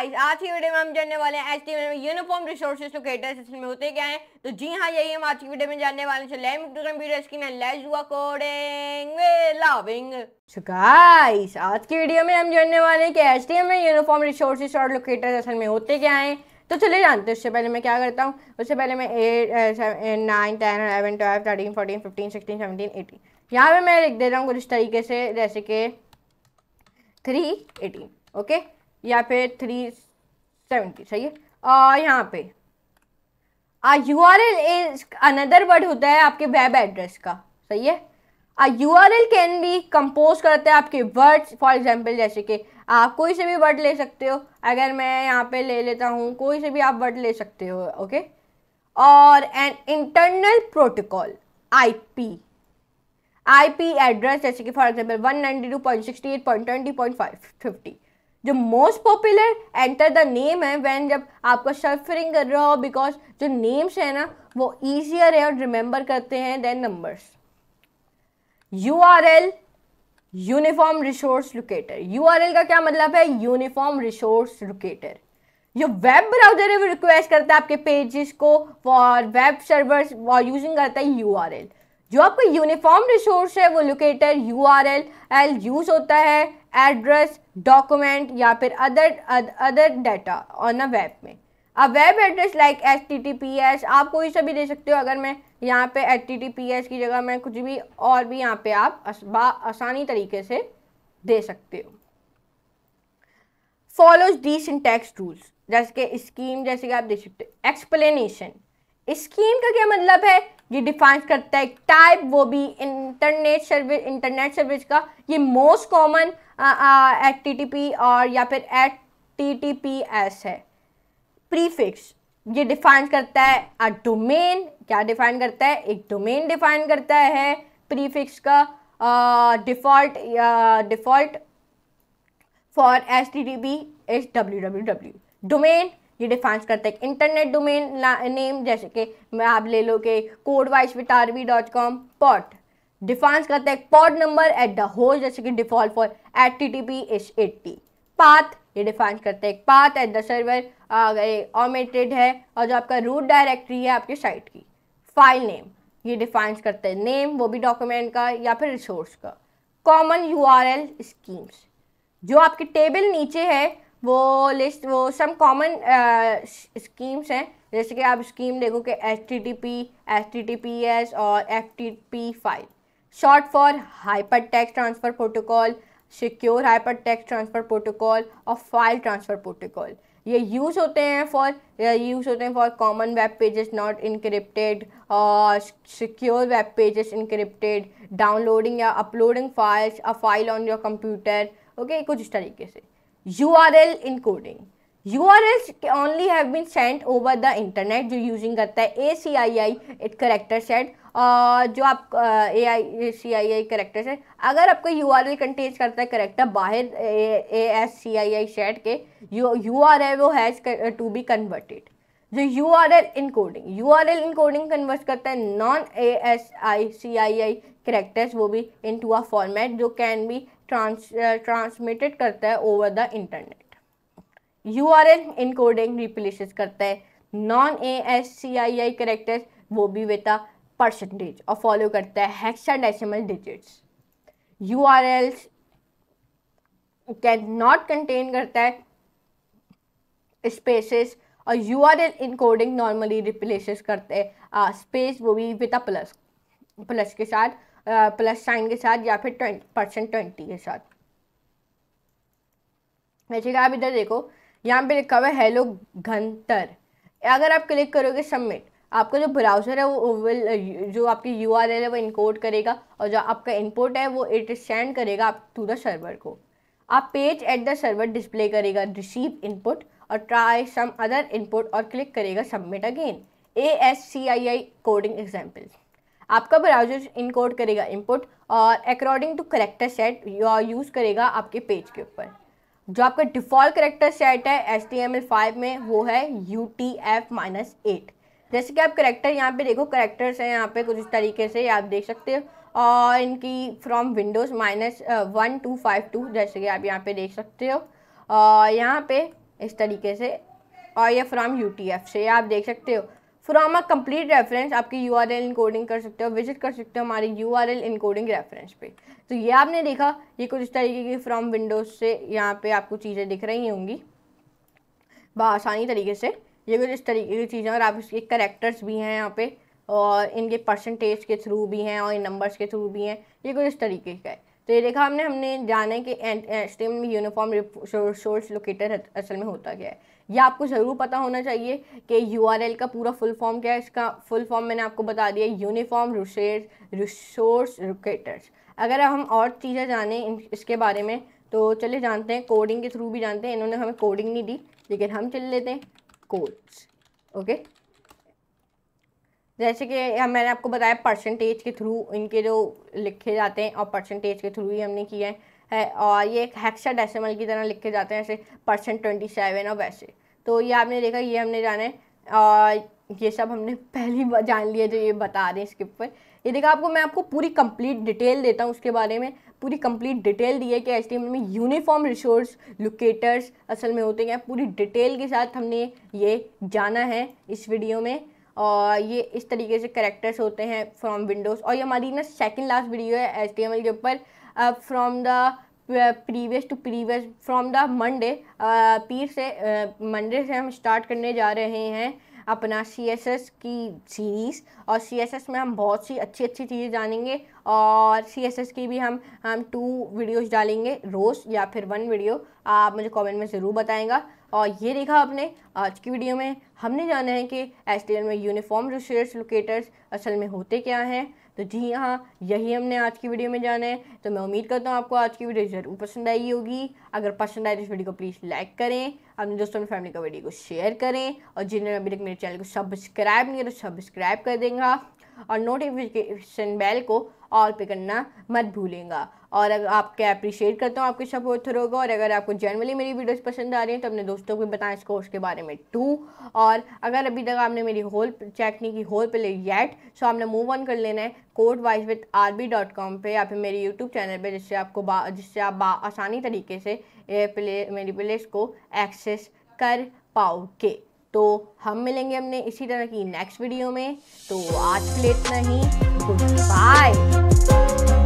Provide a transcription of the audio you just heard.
Guys आज की video में हम जानने वाले हैं एच में यूनिफॉर्म रिसोर्सेज लोकेटर सिस्टम में होते क्या है तो जी हाँ यही हम आज की वीडियो में जानने वाले हैं computer screen and let's do according loving so guys आज की वीडियो में हम जानने वाले हैं कि एच में यूनिफॉर्म रिसोर्सेज और लोकेटर असल में होते क्या हैं तो चलिए जानते हैं उससे पहले मैं क्या करता हूँ उससे पहले मैं eight nine ten eleven twelve thirteen fourteen fifteen sixteen seventeen eighteen यहाँ पे मैं लिख दे रहा हूँ कुछ तरीके से जैसे कि थ्री एटीन ओके या फिर थ्री सेवेंटी सही है और यहाँ पे U R L is another word होता है आपके वेब एड्रेस का सही है आ U R L can be compose करते हैं आपके वर्ड्स फॉर एग्जाम्पल जैसे कि आप कोई से भी वर्ड ले सकते हो अगर मैं यहाँ पे ले लेता हूँ कोई से भी आप वर्ड ले सकते हो ओके okay? और an internal protocol I P I P address जैसे कि for example one ninety two point sixty eight point twenty point five fifty जो most popular enter the name है वैन जब आपको सर्फरिंग कर रहा हो बिकॉज जो नेम्स है ना वो ईजियर है और रिमेंबर करते हैं then numbers U R L uniform resource locator U R L का क्या मतलब है यूनिफॉर्म रिसोर्स लोकेटर जो वेब ब्राउजर है वो रिक्वेस्ट करता है आपके पेजेस को फॉर वेब सर्वर्स यूजिंग करता है यू आर एल जो आपका यूनिफॉर्म रिसोर्स है वो locator U R L L use होता है एड्रेस डॉक्यूमेंट या फिर other other data on a web में अब web address like H T T P S आप कोई सा भी दे सकते हो अगर मैं यहाँ पे H T T P S की जगह मैं कुछ भी और भी यहाँ पे आप आसानी तरीके से दे सकते हो फॉलोज दी सिंटेक्स रूल्स जैसे कि स्कीम जैसे कि आप देख सकते हो एक्सप्लेनेशन स्कीम का क्या मतलब है ये डिफाइन करता है टाइप वो भी इंटरनेट सर्विस इंटरनेट सर्विस का ये most common H T T P और या फिर एट टी एस है प्रीफिक्स ये डिफाइन करता है अ डोमेन क्या डिफाइन करता है एक डोमेन डिफाइन करता है प्रीफिक्स का default default for S T T P S W W W domain ये डिफाइंस करते हैं इंटरनेट डोमेन नेम जैसे कि आप ले लो कि code wise wit R V dot com port defines करते हैं port number at the whole जैसे कि default for H T T P is eighty path ये डिफाइन करते हैं पाथ एट द सर्वर अगर ऑमेटेड है और जो आपका रूट डायरेक्टरी है आपके साइट की फाइल नेम ये डिफाइन करते हैं नेम वो भी डॉक्यूमेंट का या फिर रिसोर्स का common U R L schemes जो आपके टेबल नीचे है वो लिस्ट वो सम कॉमन स्कीम्स हैं जैसे कि आप स्कीम देखो कि H T T P H T T P S और F T P file short for hyper text transfer protocol secure hyper text transfer protocol और फाइल ट्रांसफ़र प्रोटोकॉल ये use होते हैं फॉर यूज़ होते हैं for common web pages not encrypted और secure web pages encrypted downloading या uploading files a file on your computer okay कुछ इस तरीके से URL encoding. URLs only have been sent over the internet जो using करता है ACII it character set और जो आप ए आई सी आई आई करेक्टर से अगर आपका यू आर एल कंटेज करता है करेक्टर बाहर A S C I I set के यू आर एल वो हैज टू बी कन्वर्टेड जो U R L encoding U R L encoding convert करता है non A S C I I I characters वो भी into a format जो can be trans transmitted करता है over the internet U R N encoding replace करता है non A S C I I characters वो भी with a percentage और फॉलो करता है decimal digits U R Ls can not contain करता है स्पेसिस और U R L encoding normally replace करते हैं स्पेस वो भी विद अ प्लस प्लस के साथ प्लस साइन के साथ या फिर ट्वेंटी परसेंट ट्वेंटी के साथ जैसे आप इधर देखो यहाँ पे लिखा हुआ है हेलो घंतर अगर आप क्लिक करोगे सबमिट आपका जो ब्राउज़र है वो विल जो आपकी यू आर एल है वो इनकोड करेगा और जो आपका इनपुट है वो इट सेंड करेगा आप टू द सर्वर को आप page at the server display करेगा रिसीव इनपुट और ट्राई सम अदर इनपुट और क्लिक करेगा submit again A S C I I coding examples आपका ब्राउजर इनकोड करेगा इनपुट और according to character set use करेगा आपके पेज के ऊपर जो आपका डिफ़ॉल्ट करेक्टर सेट है H T M L five में वो है U T F minus eight जैसे कि आप करेक्टर यहाँ पे देखो करेक्टर्स हैं यहाँ पे कुछ इस तरीके से आप देख सकते हो और इनकी from Windows minus one two five two जैसे कि आप यहाँ पे देख सकते हो और यहाँ पे इस तरीके से और ये फ्रॉम यू टी एफ से आप देख सकते हो फ्राम कंप्लीट रेफरेंस आपकी यू आर एल इनकोडिंग कर सकते हो विजिट कर सकते हो हमारे U R L encoding reference पे तो ये आपने देखा ये कुछ इस तरीके की फ्रॉम विंडोज़ से यहाँ पे आपको चीज़ें दिख रही होंगी बसानी तरीके से ये कुछ इस तरीके की चीज़ें और आप इसके करेक्टर्स भी हैं यहाँ पे और इनके परसेंटेज के थ्रू भी हैं और इन नंबर्स के थ्रू भी हैं ये कुछ इस तरीके का है तो ये देखा हमने हमने जाना है कि एच में यूनिफॉर्म सोर्स लोकेटर असल में होता क्या है यह आपको ज़रूर पता होना चाहिए कि यू का पूरा फुल फॉर्म क्या है इसका फुल फॉर्म मैंने आपको बता दिया यूनिफॉर्म रिसोर्स रिकेटर्स अगर हम और चीज़ें जाने इसके बारे में तो चले जानते हैं कोडिंग के थ्रू भी जानते हैं इन्होंने हमें कोडिंग नहीं दी लेकिन हम चल लेते हैं कोड्स ओके जैसे कि मैंने आपको बताया परसेंटेज के थ्रू इनके जो लिखे जाते हैं और परसेंटेज के थ्रू ही हमने किया है, है और ये एक हेक्सा डेसिमल की तरह लिखे जाते हैं ऐसे परसेंट ट्वेंटी सेवन और वैसे तो ये आपने देखा ये हमने जाना है और ये सब हमने पहली बार जान लिया जो ये बता रहे हैं स्किप पर ये देखा आपको मैं आपको पूरी कंप्लीट डिटेल देता हूँ उसके बारे में पूरी कंप्लीट डिटेल दी है कि एच में यूनिफॉर्म रिसोर्स लोकेटर्स असल में होते हैं पूरी डिटेल के साथ हमने ये जाना है इस वीडियो में और ये इस तरीके से करेक्टर्स होते हैं फ्रॉम विंडोज़ और ये हमारी ना सेकेंड लास्ट वीडियो है एस के ऊपर from the previous to previous from the Monday पीर से मंडे से हम स्टार्ट करने जा रहे हैं अपना सी एस एस की सीरीज़ और सी एस एस में हम बहुत सी अच्छी अच्छी चीज़ें जानेंगे और सी एस एस की भी हम हम टू वीडियोस डालेंगे रोज़ या फिर वन वीडियो आप मुझे कमेंट में ज़रूर बताएंगा और ये देखा आपने आज की वीडियो में हमने जाना है कि एस में यूनिफॉर्म रिसर्च लोकेटर्स असल में होते क्या हैं तो जी हाँ यही हमने आज की वीडियो में जाना है तो मैं उम्मीद करता हूँ आपको आज की वीडियो ज़रूर पसंद आई होगी अगर पसंद आए तो इस वीडियो को प्लीज़ लाइक करें अपने दोस्तों फैमिली का वीडियो को शेयर करें और जिन्होंने अभी तक मेरे चैनल को सब्सक्राइब नहीं किया तो सब्सक्राइब कर देंगे और नोटिफिकेशन बेल को और पे करना मत भूलेंगे और अगर आपके अप्रिशिएट करता हूँ आपके सपोर्ट थ्रू होगा और अगर आपको जनरली मेरी वीडियोस पसंद आ रही हैं तो अपने दोस्तों को भी बताएं इस कोर्स के बारे में टू और अगर अभी तक आपने मेरी होल चेक नहीं की होल प्ले येट सो आपने मूव ऑन कर लेना है code wise with R B dot com पर या फिर मेरे यूट्यूब चैनल पर जिससे आपको जिससे आप आसानी तरीके से प्ले मेरी प्लेस को एक्सेस कर पाओगे तो हम मिलेंगे हमने इसी तरह की नेक्स्ट वीडियो में तो आज के लिए इतना ही गुड बाय